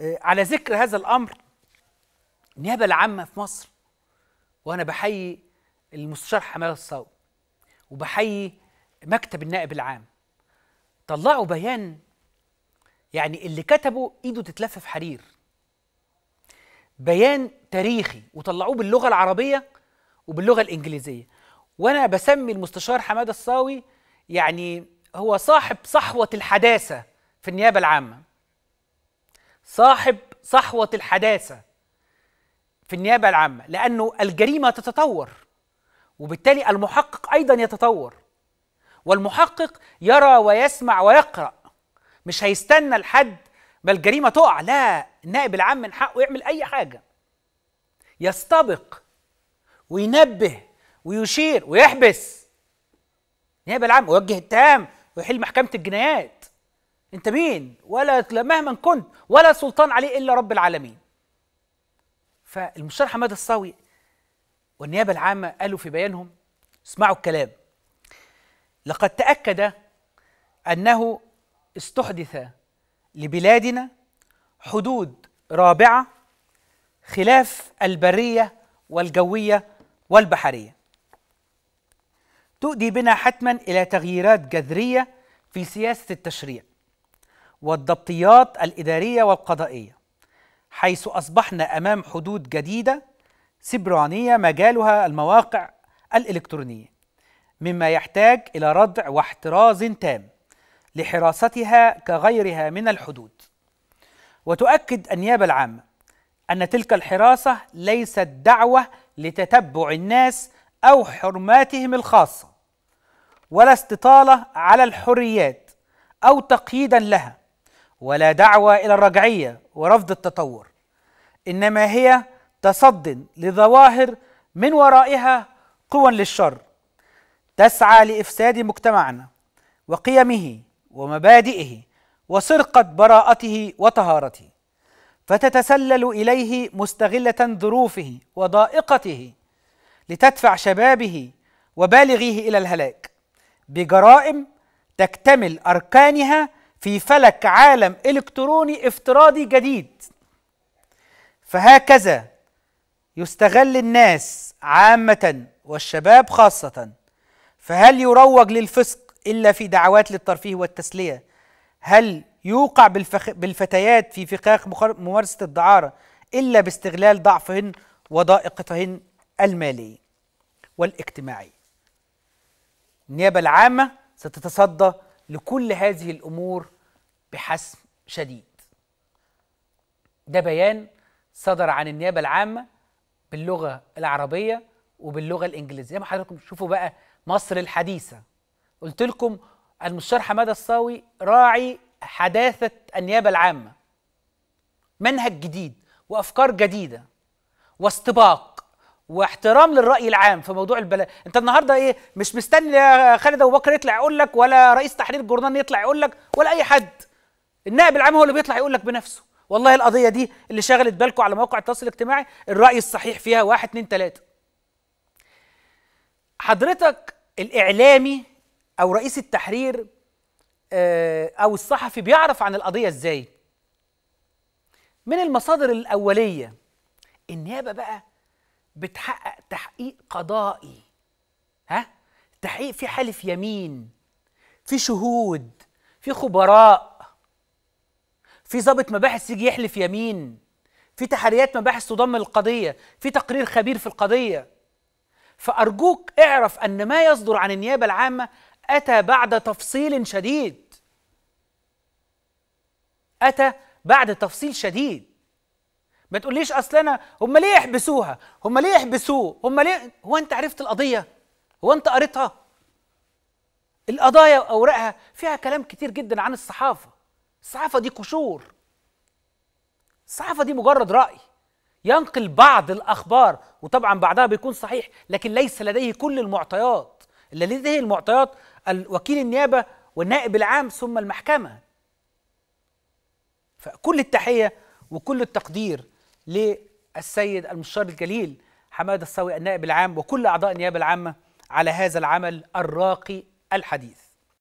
آه، على ذكر هذا الأمر النيابة العامة في مصر وأنا بحيي المستشار حماده الصاوي وبحيي مكتب النائب العام طلعوا بيان يعني اللي كتبه ايده تتلف في حرير بيان تاريخي وطلعوه باللغه العربيه وباللغه الانجليزيه وانا بسمي المستشار حماده الصاوي يعني هو صاحب صحوه الحداثه في النيابه العامه صاحب صحوة الحداثة في النيابة العامة لأنه الجريمة تتطور وبالتالي المحقق أيضا يتطور والمحقق يرى ويسمع ويقرأ مش هيستنى لحد ما الجريمة تقع لا النائب العام من حقه يعمل أي حاجة يستبق وينبه ويشير ويحبس النيابة العامة ويوجه التهام ويحل محكمة الجنايات انت مين ولا مهما كنت ولا سلطان عليه الا رب العالمين فالمشرح حماد الصاوي والنيابه العامه قالوا في بيانهم اسمعوا الكلام لقد تاكد انه استحدث لبلادنا حدود رابعه خلاف البريه والجويه والبحريه تؤدي بنا حتما الى تغييرات جذريه في سياسه التشريع والضبطيات الإدارية والقضائية حيث أصبحنا أمام حدود جديدة سبرانية مجالها المواقع الإلكترونية مما يحتاج إلى ردع واحتراز تام لحراستها كغيرها من الحدود وتؤكد النيابة العامة أن تلك الحراسة ليست دعوة لتتبع الناس أو حرماتهم الخاصة ولا استطالة على الحريات أو تقييدا لها ولا دعوة إلى الرجعية ورفض التطور إنما هي تصد لظواهر من ورائها قوى للشر تسعى لإفساد مجتمعنا وقيمه ومبادئه وسرقة براءته وطهارته فتتسلل إليه مستغلة ظروفه وضائقته لتدفع شبابه وبالغيه إلى الهلاك بجرائم تكتمل أركانها في فلك عالم الكتروني افتراضي جديد فهكذا يستغل الناس عامه والشباب خاصه فهل يروج للفسق الا في دعوات للترفيه والتسليه هل يوقع بالفخ... بالفتيات في فخاخ ممارسه الدعاره الا باستغلال ضعفهن وضائقتهن الماليه والاجتماعيه النيابه العامه ستتصدى لكل هذه الامور بحسم شديد ده بيان صدر عن النيابه العامه باللغه العربيه وباللغه الانجليزيه زي ما حضراتكم شوفوا بقى مصر الحديثه قلت لكم المستشار حماده الصاوي راعي حداثه النيابه العامه منهج جديد وافكار جديده واستباق واحترام للراي العام في موضوع البلا انت النهارده ايه مش مستني يا خالد ابو بكر يطلع يقول لك ولا رئيس تحرير الجورنال يطلع يقول لك ولا اي حد النائب العام هو اللي بيطلع يقول لك بنفسه والله القضيه دي اللي شغلت بالكم على موقع التواصل الاجتماعي الراي الصحيح فيها واحد اتنين تلاته حضرتك الاعلامي او رئيس التحرير آه، او الصحفي بيعرف عن القضيه ازاي من المصادر الاوليه النيابه بقى بتحقق تحقيق قضائي ها تحقيق في حلف يمين في شهود في خبراء في ضابط مباحث يجي يحلف يمين في تحريات مباحث تضم القضية في تقرير خبير في القضية فأرجوك اعرف أن ما يصدر عن النيابة العامة أتى بعد تفصيل شديد أتى بعد تفصيل شديد ما تقوليش اصل انا هم ليه يحبسوها هم ليه يحبسوه هم ليه هو انت عرفت القضيه هو انت قريتها القضايا واوراقها فيها كلام كتير جدا عن الصحافه الصحافه دي قشور الصحافه دي مجرد راي ينقل بعض الاخبار وطبعا بعضها بيكون صحيح لكن ليس لديه كل المعطيات اللي لديه المعطيات وكيل النيابه والنائب العام ثم المحكمه فكل التحيه وكل التقدير للسيد المشار الجليل حماد الصاوي النائب العام وكل اعضاء النيابه العامه على هذا العمل الراقي الحديث